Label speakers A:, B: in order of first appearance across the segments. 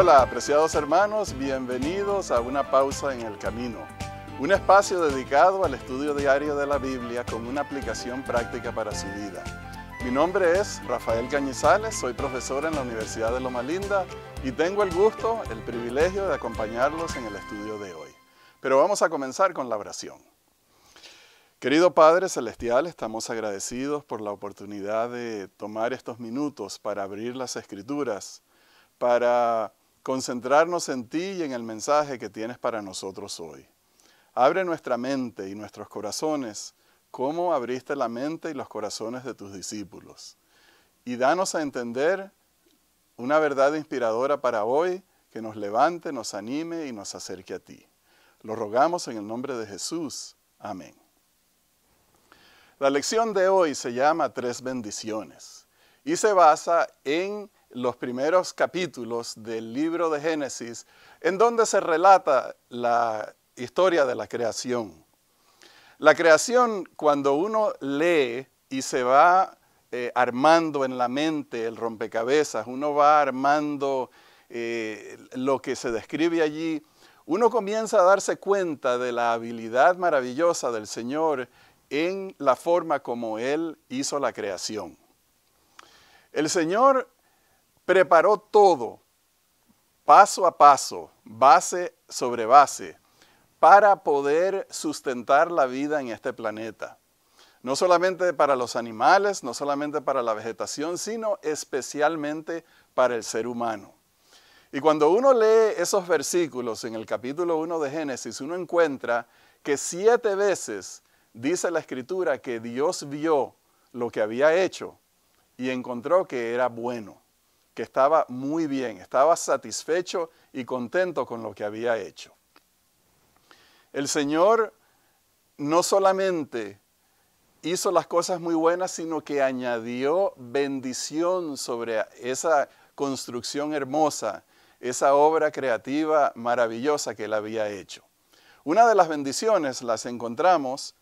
A: Hola, apreciados hermanos, bienvenidos a una pausa en el camino, un espacio dedicado al estudio diario de la Biblia con una aplicación práctica para su vida. Mi nombre es Rafael Cañizales, soy profesor en la Universidad de Loma Linda y tengo el gusto, el privilegio de acompañarlos en el estudio de hoy. Pero vamos a comenzar con la oración. Querido Padre Celestial, estamos agradecidos por la oportunidad de tomar estos minutos para abrir las escrituras, para concentrarnos en ti y en el mensaje que tienes para nosotros hoy. Abre nuestra mente y nuestros corazones, como abriste la mente y los corazones de tus discípulos. Y danos a entender una verdad inspiradora para hoy que nos levante, nos anime y nos acerque a ti. Lo rogamos en el nombre de Jesús. Amén. La lección de hoy se llama Tres bendiciones y se basa en los primeros capítulos del libro de Génesis, en donde se relata la historia de la creación. La creación, cuando uno lee y se va eh, armando en la mente el rompecabezas, uno va armando eh, lo que se describe allí, uno comienza a darse cuenta de la habilidad maravillosa del Señor en la forma como Él hizo la creación. El Señor preparó todo, paso a paso, base sobre base, para poder sustentar la vida en este planeta. No solamente para los animales, no solamente para la vegetación, sino especialmente para el ser humano. Y cuando uno lee esos versículos en el capítulo 1 de Génesis, uno encuentra que siete veces dice la escritura que Dios vio lo que había hecho y encontró que era bueno que estaba muy bien, estaba satisfecho y contento con lo que había hecho. El Señor no solamente hizo las cosas muy buenas, sino que añadió bendición sobre esa construcción hermosa, esa obra creativa maravillosa que él había hecho. Una de las bendiciones las encontramos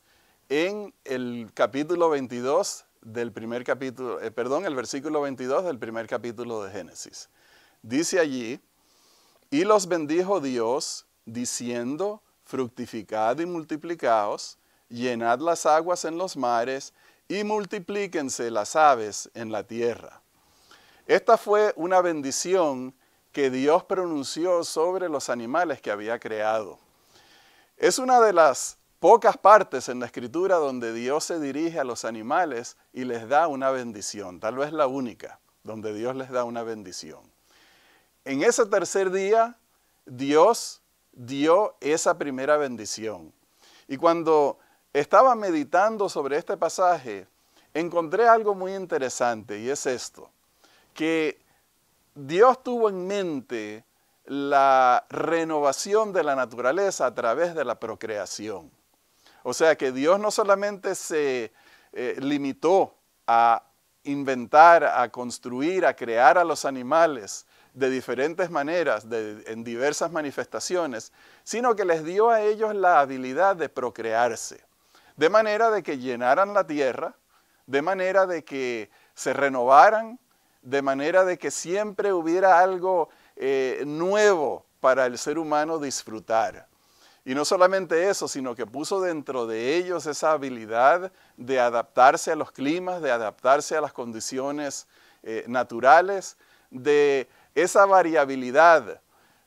A: en el capítulo 22 del primer capítulo, eh, perdón, el versículo 22 del primer capítulo de Génesis. Dice allí, y los bendijo Dios diciendo, fructificad y multiplicaos, llenad las aguas en los mares y multiplíquense las aves en la tierra. Esta fue una bendición que Dios pronunció sobre los animales que había creado. Es una de las pocas partes en la escritura donde Dios se dirige a los animales y les da una bendición, tal vez la única donde Dios les da una bendición. En ese tercer día, Dios dio esa primera bendición. Y cuando estaba meditando sobre este pasaje, encontré algo muy interesante y es esto, que Dios tuvo en mente la renovación de la naturaleza a través de la procreación. O sea que Dios no solamente se eh, limitó a inventar, a construir, a crear a los animales de diferentes maneras, en diversas manifestaciones, sino que les dio a ellos la habilidad de procrearse, de manera de que llenaran la tierra, de manera de que se renovaran, de manera de que siempre hubiera algo eh, nuevo para el ser humano disfrutar. Y no solamente eso, sino que puso dentro de ellos esa habilidad de adaptarse a los climas, de adaptarse a las condiciones eh, naturales, de esa variabilidad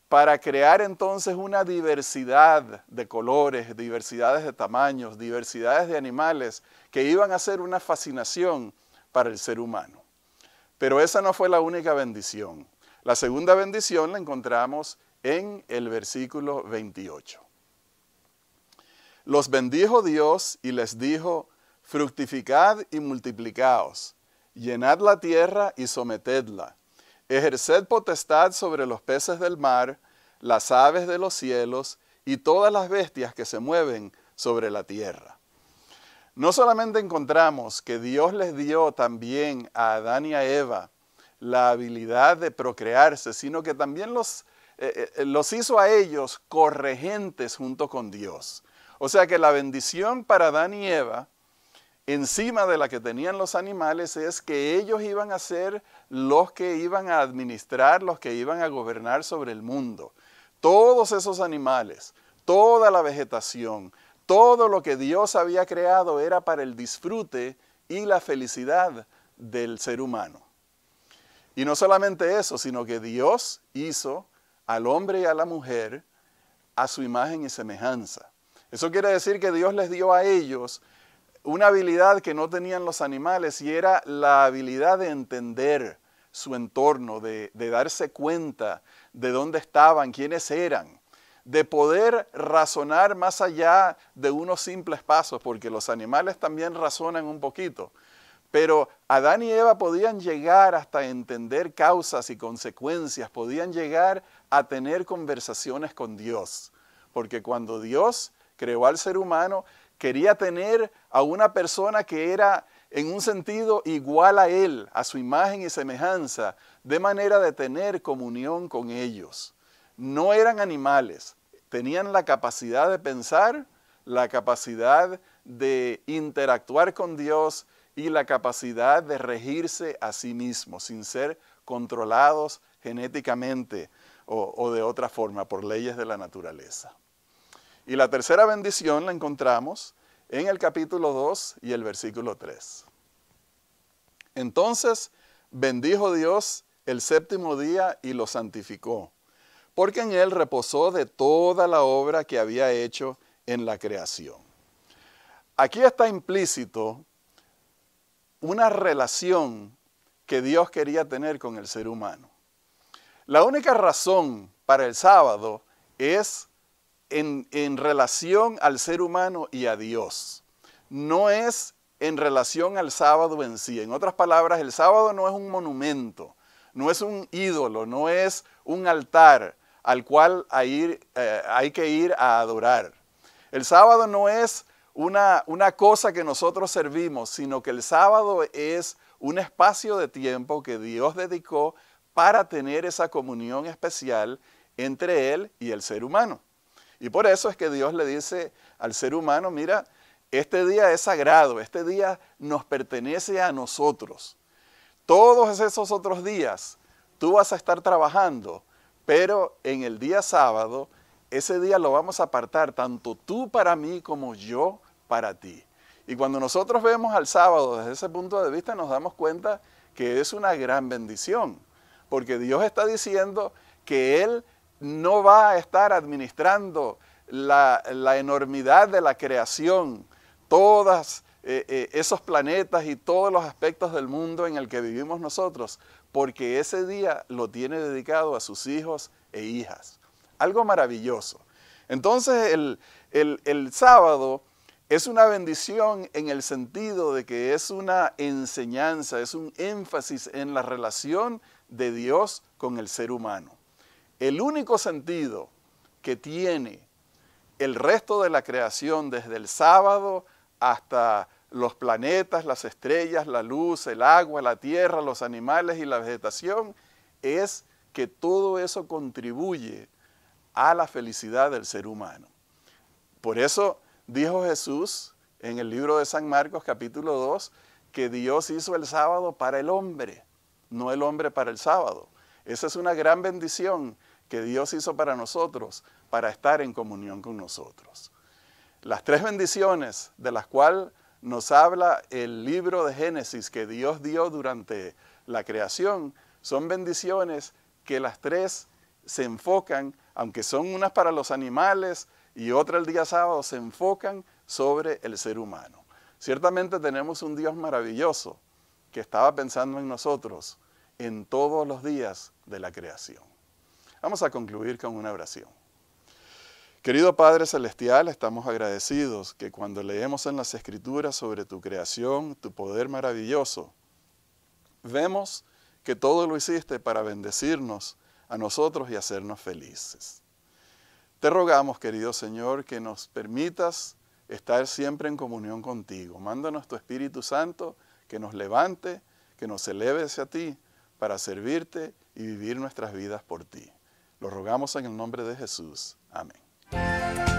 A: para crear entonces una diversidad de colores, diversidades de tamaños, diversidades de animales que iban a ser una fascinación para el ser humano. Pero esa no fue la única bendición. La segunda bendición la encontramos en el versículo 28. Los bendijo Dios y les dijo, fructificad y multiplicaos, llenad la tierra y sometedla, ejerced potestad sobre los peces del mar, las aves de los cielos y todas las bestias que se mueven sobre la tierra. No solamente encontramos que Dios les dio también a Adán y a Eva la habilidad de procrearse, sino que también los, eh, eh, los hizo a ellos corregentes junto con Dios. O sea que la bendición para Adán y Eva, encima de la que tenían los animales, es que ellos iban a ser los que iban a administrar, los que iban a gobernar sobre el mundo. Todos esos animales, toda la vegetación, todo lo que Dios había creado era para el disfrute y la felicidad del ser humano. Y no solamente eso, sino que Dios hizo al hombre y a la mujer a su imagen y semejanza. Eso quiere decir que Dios les dio a ellos una habilidad que no tenían los animales y era la habilidad de entender su entorno, de, de darse cuenta de dónde estaban, quiénes eran, de poder razonar más allá de unos simples pasos, porque los animales también razonan un poquito. Pero Adán y Eva podían llegar hasta entender causas y consecuencias, podían llegar a tener conversaciones con Dios. Porque cuando Dios creó al ser humano, quería tener a una persona que era en un sentido igual a Él, a su imagen y semejanza, de manera de tener comunión con ellos. No eran animales, tenían la capacidad de pensar, la capacidad de interactuar con Dios y la capacidad de regirse a sí mismos sin ser controlados genéticamente o, o de otra forma por leyes de la naturaleza. Y la tercera bendición la encontramos en el capítulo 2 y el versículo 3. Entonces bendijo Dios el séptimo día y lo santificó, porque en él reposó de toda la obra que había hecho en la creación. Aquí está implícito una relación que Dios quería tener con el ser humano. La única razón para el sábado es en, relación al ser humano y a Dios. No es en relación al sábado en sí. En otras palabras, el sábado no es un monumento, no es un ídolo, no es un altar al cual eh, hay que ir a adorar. El sábado no es una, una cosa que nosotros servimos, sino que el sábado es un espacio de tiempo que Dios dedicó para tener esa comunión especial entre Él y el ser humano. Y por eso es que Dios le dice al ser humano, mira, este día es sagrado, este día nos pertenece a nosotros. Todos esos otros días tú vas a estar trabajando, pero en el día sábado, ese día lo vamos a apartar tanto tú para mí como yo para ti. Y cuando nosotros vemos al sábado desde ese punto de vista, nos damos cuenta que es una gran bendición, porque Dios está diciendo que Él no va a estar administrando la, enormidad de la creación, todos eh, eh, esos planetas y todos los aspectos del mundo en el que vivimos nosotros, porque ese día lo tiene dedicado a sus hijos e hijas. Algo maravilloso. Entonces el sábado es una bendición en el sentido de que es una enseñanza, es un énfasis en la relación de Dios con el ser humano. El único sentido que tiene el resto de la creación, desde el sábado hasta los planetas, las estrellas, la luz, el agua, la tierra, los animales y la vegetación, es que todo eso contribuye a la felicidad del ser humano. Por eso dijo Jesús en el libro de San Marcos capítulo 2 que Dios hizo el sábado para el hombre, no el hombre para el sábado. Esa es una gran bendición que Dios hizo para nosotros, para estar en comunión con nosotros. Las tres bendiciones de las cuales nos habla el libro de Génesis que Dios dio durante la creación, son bendiciones que las tres se enfocan, aunque son unas para los animales y otra el día sábado, se enfocan sobre el ser humano. Ciertamente tenemos un Dios maravilloso que estaba pensando en nosotros en todos los días de la creación. Vamos a concluir con una oración. Querido Padre Celestial, estamos agradecidos que cuando leemos en las Escrituras sobre tu creación, tu poder maravilloso, vemos que todo lo hiciste para bendecirnos a nosotros y hacernos felices. Te rogamos, querido Señor, que nos permitas estar siempre en comunión contigo. Mándanos tu Espíritu Santo que nos levante, que nos eleve hacia ti para servirte y vivir nuestras vidas por ti. Lo rogamos en el nombre de Jesús. Amén.